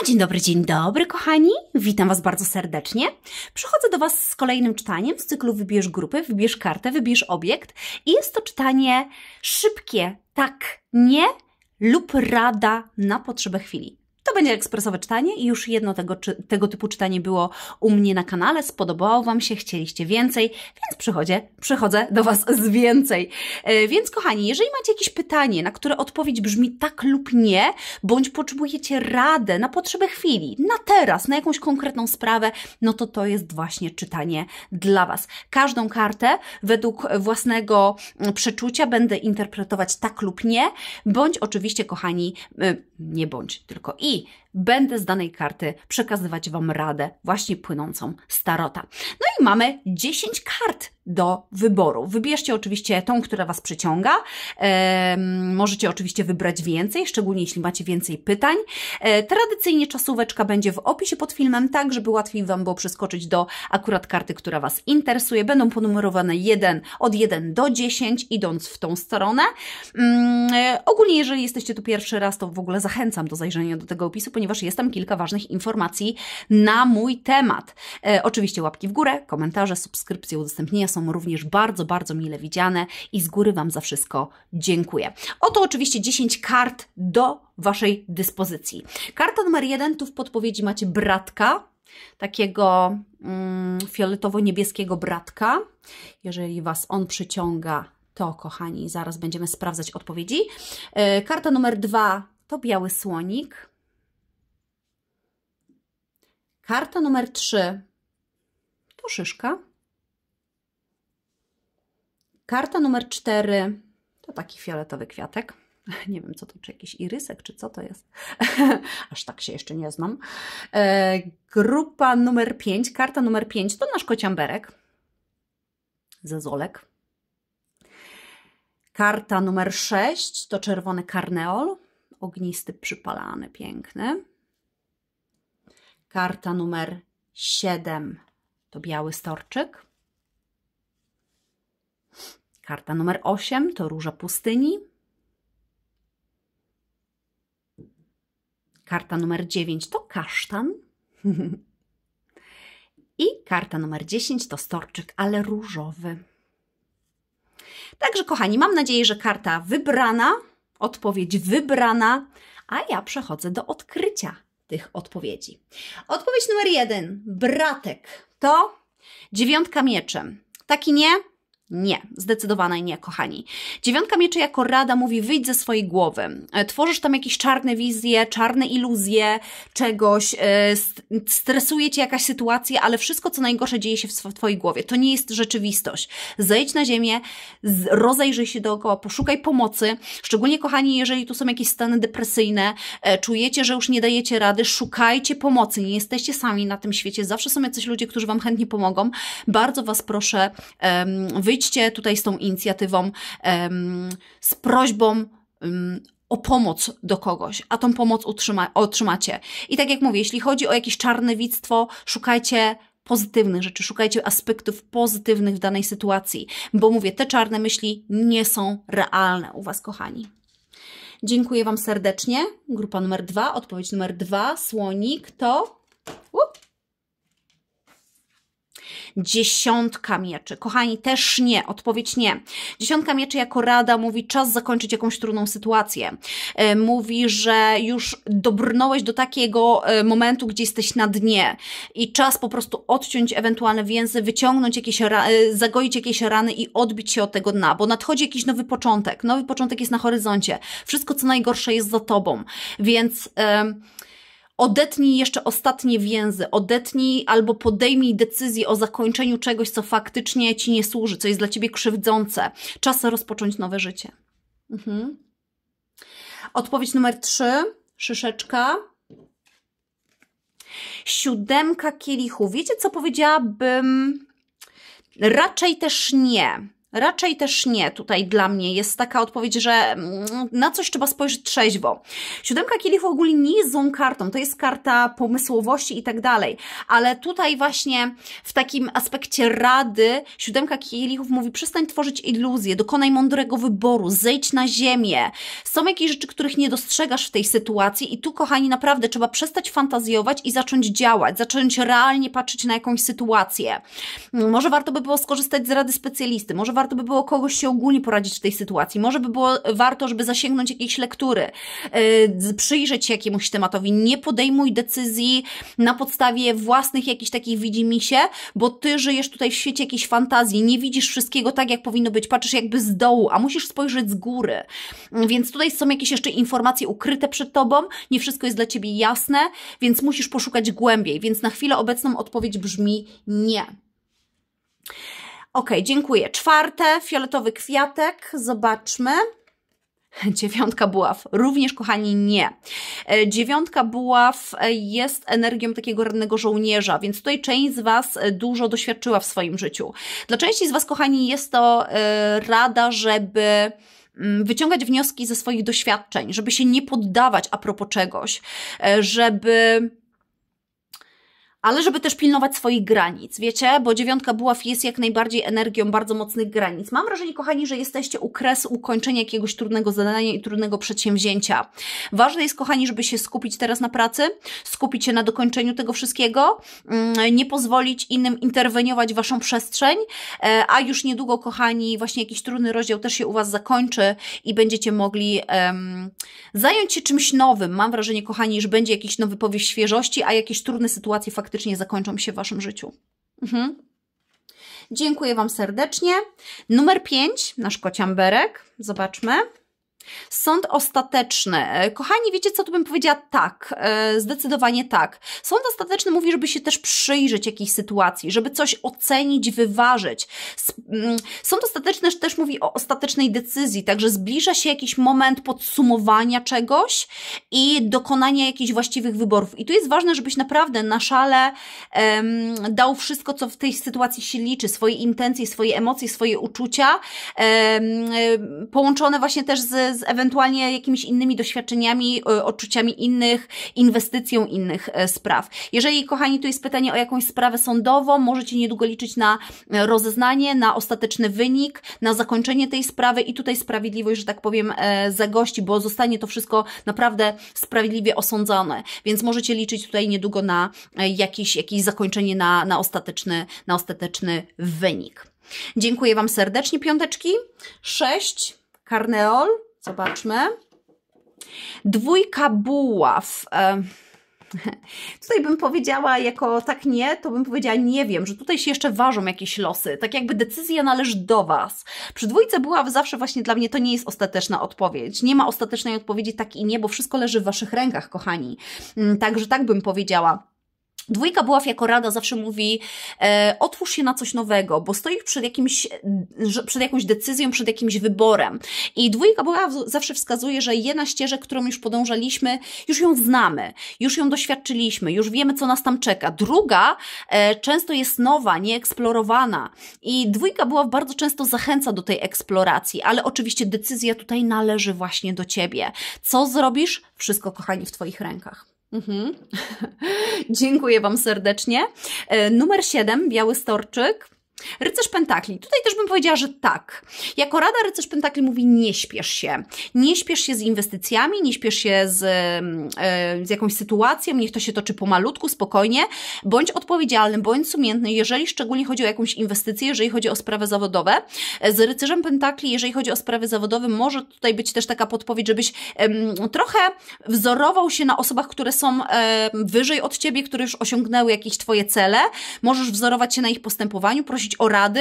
No, dzień dobry, dzień dobry, kochani. Witam Was bardzo serdecznie. Przychodzę do Was z kolejnym czytaniem z cyklu Wybierz grupę, wybierz kartę, wybierz obiekt. I jest to czytanie szybkie, tak, nie lub rada na potrzebę chwili. To będzie ekspresowe czytanie i już jedno tego, czy, tego typu czytanie było u mnie na kanale. Spodobało Wam się, chcieliście więcej, więc przychodzę, przychodzę do Was z więcej. E, więc kochani, jeżeli macie jakieś pytanie, na które odpowiedź brzmi tak lub nie, bądź potrzebujecie radę na potrzeby chwili, na teraz, na jakąś konkretną sprawę, no to to jest właśnie czytanie dla Was. Każdą kartę według własnego mm, przeczucia będę interpretować tak lub nie, bądź oczywiście, kochani, nie bądź, tylko i see będę z danej karty przekazywać Wam radę, właśnie płynącą z tarota. No i mamy 10 kart do wyboru. Wybierzcie oczywiście tą, która Was przyciąga. E, możecie oczywiście wybrać więcej, szczególnie jeśli macie więcej pytań. E, tradycyjnie czasóweczka będzie w opisie pod filmem, tak żeby łatwiej Wam było przeskoczyć do akurat karty, która Was interesuje. Będą ponumerowane 1, od 1 do 10, idąc w tą stronę. Mm, e, ogólnie, jeżeli jesteście tu pierwszy raz, to w ogóle zachęcam do zajrzenia do tego opisu, ponieważ ponieważ jest tam kilka ważnych informacji na mój temat. E, oczywiście łapki w górę, komentarze, subskrypcje, udostępnienia są również bardzo, bardzo mile widziane i z góry Wam za wszystko dziękuję. Oto oczywiście 10 kart do Waszej dyspozycji. Karta numer jeden, tu w podpowiedzi macie bratka, takiego mm, fioletowo-niebieskiego bratka. Jeżeli Was on przyciąga, to kochani, zaraz będziemy sprawdzać odpowiedzi. E, karta numer dwa to biały słonik. Karta numer 3 to szyszka. Karta numer 4 to taki fioletowy kwiatek. Nie wiem, co to, czy jakiś irysek, czy co to jest. Aż tak się jeszcze nie znam. E, grupa numer 5, karta numer 5 to nasz kociamberek. Zezolek. Karta numer 6 to czerwony karneol. Ognisty, przypalany, piękny. Karta numer 7 to biały storczyk. Karta numer 8 to róża pustyni. Karta numer 9 to kasztan. I karta numer 10 to storczyk, ale różowy. Także, kochani, mam nadzieję, że karta wybrana, odpowiedź wybrana, a ja przechodzę do odkrycia tych odpowiedzi. Odpowiedź numer jeden: bratek to dziewiątka mieczem. Taki nie, nie, zdecydowanie nie, kochani. Dziewiątka mieczy jako rada mówi wyjdź ze swojej głowy. E, tworzysz tam jakieś czarne wizje, czarne iluzje czegoś, e, stresuje Cię jakaś sytuacja, ale wszystko co najgorsze dzieje się w Twojej głowie. To nie jest rzeczywistość. Zejdź na ziemię, rozejrzyj się dookoła, poszukaj pomocy. Szczególnie, kochani, jeżeli tu są jakieś stany depresyjne, e, czujecie, że już nie dajecie rady, szukajcie pomocy. Nie jesteście sami na tym świecie. Zawsze są jacyś ludzie, którzy Wam chętnie pomogą. Bardzo Was proszę wyjść Wyjdźcie tutaj z tą inicjatywą, z prośbą o pomoc do kogoś, a tą pomoc utrzyma, otrzymacie. I tak jak mówię, jeśli chodzi o jakieś czarne widztwo szukajcie pozytywnych rzeczy, szukajcie aspektów pozytywnych w danej sytuacji, bo mówię, te czarne myśli nie są realne u Was, kochani. Dziękuję Wam serdecznie. Grupa numer dwa, odpowiedź numer dwa, słonik to... Up, Dziesiątka mieczy. Kochani, też nie. Odpowiedź nie. Dziesiątka mieczy jako rada mówi, czas zakończyć jakąś trudną sytuację. E, mówi, że już dobrnąłeś do takiego e, momentu, gdzie jesteś na dnie i czas po prostu odciąć ewentualne więzy, wyciągnąć jakieś, e, zagoić jakieś rany i odbić się od tego dna, bo nadchodzi jakiś nowy początek. Nowy początek jest na horyzoncie. Wszystko, co najgorsze jest za tobą. Więc... Yy, odetnij jeszcze ostatnie więzy, odetnij albo podejmij decyzję o zakończeniu czegoś, co faktycznie ci nie służy, co jest dla ciebie krzywdzące. Czas rozpocząć nowe życie. Mhm. Odpowiedź numer trzy, szyszeczka. Siódemka Kielichu. Wiecie, co powiedziałabym? Raczej też nie. Raczej też nie. Tutaj dla mnie jest taka odpowiedź, że mm, na coś trzeba spojrzeć trzeźwo. Siódemka kielichów ogólnie nie jest złą kartą. To jest karta pomysłowości i tak dalej. Ale tutaj właśnie w takim aspekcie rady siódemka kielichów mówi przestań tworzyć iluzję, dokonaj mądrego wyboru, zejdź na ziemię. Są jakieś rzeczy, których nie dostrzegasz w tej sytuacji i tu, kochani, naprawdę trzeba przestać fantazjować i zacząć działać, zacząć realnie patrzeć na jakąś sytuację. Może warto by było skorzystać z rady specjalisty, może warto warto by było kogoś się ogólnie poradzić w tej sytuacji. Może by było warto, żeby zasięgnąć jakiejś lektury, yy, przyjrzeć się jakiemuś tematowi. Nie podejmuj decyzji na podstawie własnych jakichś takich widzimisię, bo ty żyjesz tutaj w świecie jakiejś fantazji, nie widzisz wszystkiego tak, jak powinno być, patrzysz jakby z dołu, a musisz spojrzeć z góry. Więc tutaj są jakieś jeszcze informacje ukryte przed tobą, nie wszystko jest dla ciebie jasne, więc musisz poszukać głębiej. Więc na chwilę obecną odpowiedź brzmi nie. Ok, dziękuję. Czwarte, fioletowy kwiatek. Zobaczmy. Dziewiątka buław. Również, kochani, nie. E, dziewiątka buław e, jest energią takiego rannego żołnierza, więc tutaj część z Was e, dużo doświadczyła w swoim życiu. Dla części z Was, kochani, jest to rada, żeby mm, wyciągać wnioski ze swoich doświadczeń, żeby się nie poddawać a propos czegoś, żeby ale żeby też pilnować swoich granic, wiecie, bo dziewiątka buław jest jak najbardziej energią bardzo mocnych granic. Mam wrażenie, kochani, że jesteście u kresu ukończenia jakiegoś trudnego zadania i trudnego przedsięwzięcia. Ważne jest, kochani, żeby się skupić teraz na pracy, skupić się na dokończeniu tego wszystkiego, mm, nie pozwolić innym interweniować w Waszą przestrzeń, e, a już niedługo, kochani, właśnie jakiś trudny rozdział też się u Was zakończy i będziecie mogli um, zająć się czymś nowym. Mam wrażenie, kochani, że będzie jakiś nowy powiew świeżości, a jakieś trudne sytuacje faktycznie faktycznie zakończą się w Waszym życiu. Mhm. Dziękuję Wam serdecznie. Numer 5, nasz kociamberek. Zobaczmy. Sąd ostateczny. E, kochani, wiecie co, tu bym powiedziała tak, e, zdecydowanie tak. Sąd ostateczny mówi, żeby się też przyjrzeć jakiejś sytuacji, żeby coś ocenić, wyważyć. Mm, sąd ostateczny też mówi o ostatecznej decyzji, także zbliża się jakiś moment podsumowania czegoś i dokonania jakichś właściwych wyborów. I tu jest ważne, żebyś naprawdę na szale um, dał wszystko, co w tej sytuacji się liczy, swoje intencje, swoje emocje, swoje uczucia, um, połączone właśnie też z z ewentualnie jakimiś innymi doświadczeniami, e, odczuciami innych, inwestycją innych e, spraw. Jeżeli, kochani, tu jest pytanie o jakąś sprawę sądową, możecie niedługo liczyć na e, rozeznanie, na ostateczny wynik, na zakończenie tej sprawy i tutaj sprawiedliwość, że tak powiem, zagości, bo zostanie to wszystko naprawdę sprawiedliwie osądzone, więc możecie liczyć tutaj niedługo na jakieś, jakieś zakończenie, na, na, ostateczny, na ostateczny wynik. Dziękuję Wam serdecznie, piąteczki. sześć, Karneol, Zobaczmy. Dwójka buław. Tutaj bym powiedziała jako tak nie, to bym powiedziała nie wiem, że tutaj się jeszcze ważą jakieś losy. Tak jakby decyzja należy do Was. Przy dwójce buław zawsze właśnie dla mnie to nie jest ostateczna odpowiedź. Nie ma ostatecznej odpowiedzi tak i nie, bo wszystko leży w Waszych rękach, kochani. Mm, także tak bym powiedziała. Dwójka buław jako rada zawsze mówi, e, otwórz się na coś nowego, bo stoisz przed, jakimś, przed jakąś decyzją, przed jakimś wyborem. I dwójka buław zawsze wskazuje, że jedna ścieżka, którą już podążaliśmy, już ją znamy, już ją doświadczyliśmy, już wiemy, co nas tam czeka. Druga e, często jest nowa, nieeksplorowana. I dwójka buław bardzo często zachęca do tej eksploracji, ale oczywiście decyzja tutaj należy właśnie do Ciebie. Co zrobisz? Wszystko, kochani, w Twoich rękach. Mhm. Dziękuję Wam serdecznie. E, numer 7, Biały Storczyk. Rycerz Pentakli. Tutaj też bym powiedziała, że tak. Jako Rada Rycerz Pentakli mówi nie śpiesz się. Nie śpiesz się z inwestycjami, nie śpiesz się z, mm, e, z jakąś sytuacją, niech to się toczy pomalutku, spokojnie. Bądź odpowiedzialny, bądź sumienny, jeżeli szczególnie chodzi o jakąś inwestycję, jeżeli chodzi o sprawy zawodowe. Z Rycerzem Pentakli, jeżeli chodzi o sprawy zawodowe, może tutaj być też taka podpowiedź, żebyś um, trochę wzorował się na osobach, które są e, wyżej od ciebie, które już osiągnęły jakieś twoje cele. Możesz wzorować się na ich postępowaniu, prosić prosić o rady,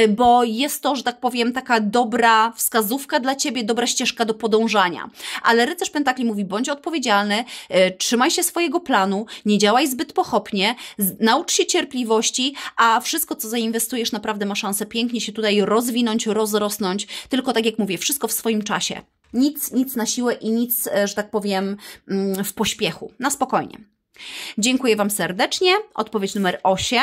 y, bo jest to, że tak powiem, taka dobra wskazówka dla ciebie, dobra ścieżka do podążania. Ale rycerz pentakli mówi: bądź odpowiedzialny, y, trzymaj się swojego planu, nie działaj zbyt pochopnie, naucz się cierpliwości, a wszystko, co zainwestujesz, naprawdę ma szansę pięknie się tutaj rozwinąć, rozrosnąć. Tylko tak jak mówię, wszystko w swoim czasie nic, nic na siłę i nic, y, że tak powiem, mm, w pośpiechu. Na spokojnie. Dziękuję Wam serdecznie. Odpowiedź numer 8.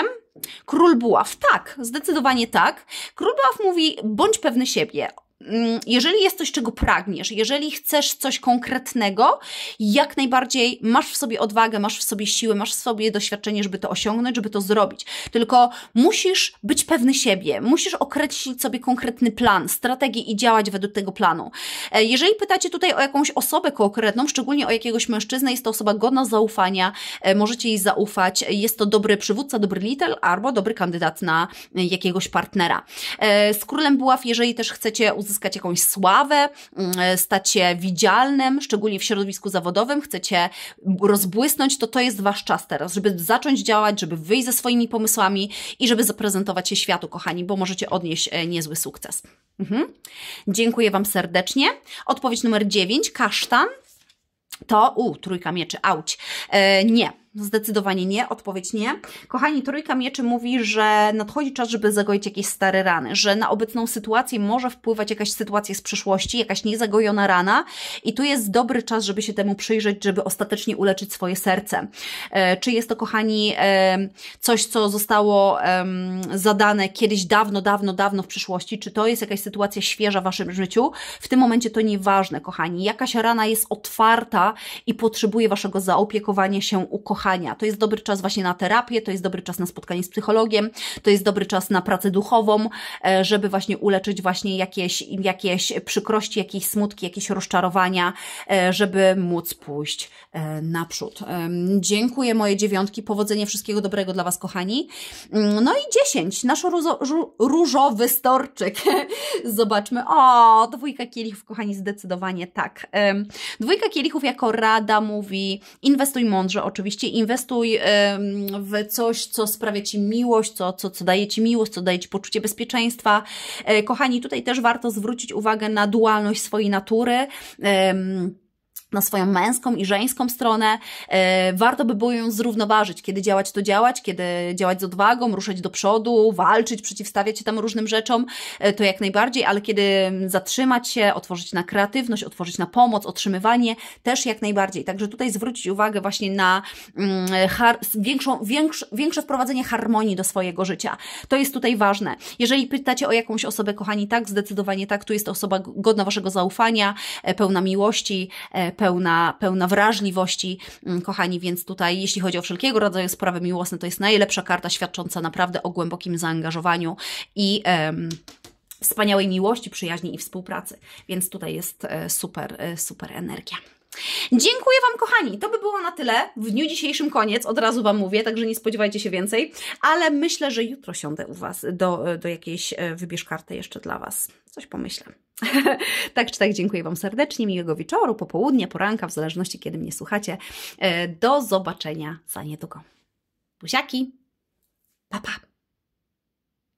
Król Buław. Tak, zdecydowanie tak. Król Buław mówi: bądź pewny siebie. Mm, jeżeli jest coś, czego pragniesz, jeżeli chcesz coś konkretnego, jak najbardziej masz w sobie odwagę, masz w sobie siłę, masz w sobie doświadczenie, żeby to osiągnąć, żeby to zrobić. Tylko musisz być pewny siebie, musisz określić sobie konkretny plan, strategię i działać według tego planu. E, jeżeli pytacie tutaj o jakąś osobę konkretną, szczególnie o jakiegoś mężczyznę, jest to osoba godna zaufania, e, możecie jej zaufać, jest to dobry przywódca, dobry lider albo dobry kandydat na e, jakiegoś partnera. Z królem buław, jeżeli też chcecie uzyskać zyskać jakąś sławę, mm, e, stać się widzialnym, szczególnie w środowisku zawodowym, chcecie rozbłysnąć, to to jest Wasz czas teraz, żeby zacząć działać, żeby wyjść ze swoimi pomysłami i żeby zaprezentować się światu, kochani, bo możecie odnieść e, niezły sukces. Mhm. Dziękuję Wam serdecznie. Odpowiedź numer 9, kasztan. To, u, trójka mieczy, auć. E, nie, Zdecydowanie nie, odpowiedź nie. Kochani, trójka mieczy mówi, że nadchodzi czas, żeby zagoić jakieś stare rany, że na obecną sytuację może wpływać jakaś sytuacja z przeszłości, jakaś niezagojona rana i tu jest dobry czas, żeby się temu przyjrzeć, żeby ostatecznie uleczyć swoje serce. E, czy jest to, kochani, e, coś, co zostało zadane kiedyś dawno, dawno, dawno w przyszłości, czy to jest jakaś sytuacja świeża w Waszym życiu? W tym momencie to nieważne, kochani. Jakaś rana jest otwarta i potrzebuje Waszego zaopiekowania się, ukochania kochania. To jest dobry czas właśnie na terapię, to jest dobry czas na spotkanie z psychologiem, to jest dobry czas na pracę duchową, e, żeby właśnie uleczyć właśnie jakieś, jakieś przykrości, jakieś smutki, jakieś rozczarowania, e, żeby móc pójść e, naprzód. Dziękuję moje dziewiątki, powodzenia, wszystkiego dobrego dla Was, kochani. Mm, no i dziesięć, nasz różo, różowy storczyk. Zobaczmy. O, dwójka kielichów, kochani, zdecydowanie tak. Dwójka kielichów jako rada mówi, inwestuj mądrze, oczywiście inwestuj w coś, co sprawia ci miłość, co, co, co daje ci miłość, co daje ci poczucie bezpieczeństwa. E, kochani, tutaj też warto zwrócić uwagę na dualność swojej natury na swoją męską i żeńską stronę. E, warto by było ją zrównoważyć. Kiedy działać, to działać, kiedy działać z odwagą, ruszać do przodu, walczyć, przeciwstawiać się tam różnym rzeczom, e, to jak najbardziej, ale kiedy zatrzymać się, otworzyć na kreatywność, otworzyć na pomoc, otrzymywanie, też jak najbardziej. Także tutaj zwrócić uwagę właśnie na mm, większą, większe, większe wprowadzenie harmonii do swojego życia. To jest tutaj ważne. Jeżeli pytacie o jakąś osobę, kochani, tak, zdecydowanie tak, tu jest to osoba godna waszego zaufania, e, pełna miłości, pełna, pełna wrażliwości, mm, kochani, więc tutaj, jeśli chodzi o wszelkiego rodzaju sprawy miłosne, to jest najlepsza karta świadcząca naprawdę o głębokim zaangażowaniu i wspaniałej miłości, przyjaźni i współpracy. Więc tutaj jest e, super, e, super energia. Dziękuję Wam, kochani. To by było na tyle. W dniu dzisiejszym koniec, od razu Wam mówię, także nie spodziewajcie się więcej, ale myślę, że jutro siądę u Was do, do jakiejś, e, wybierz kartę jeszcze dla Was. Coś pomyślę. tak czy tak, dziękuję Wam serdecznie. Miłego wieczoru, popołudnia, poranka, w zależności kiedy mnie słuchacie. E, do zobaczenia za niedługo. Buziaki. Pa, pa.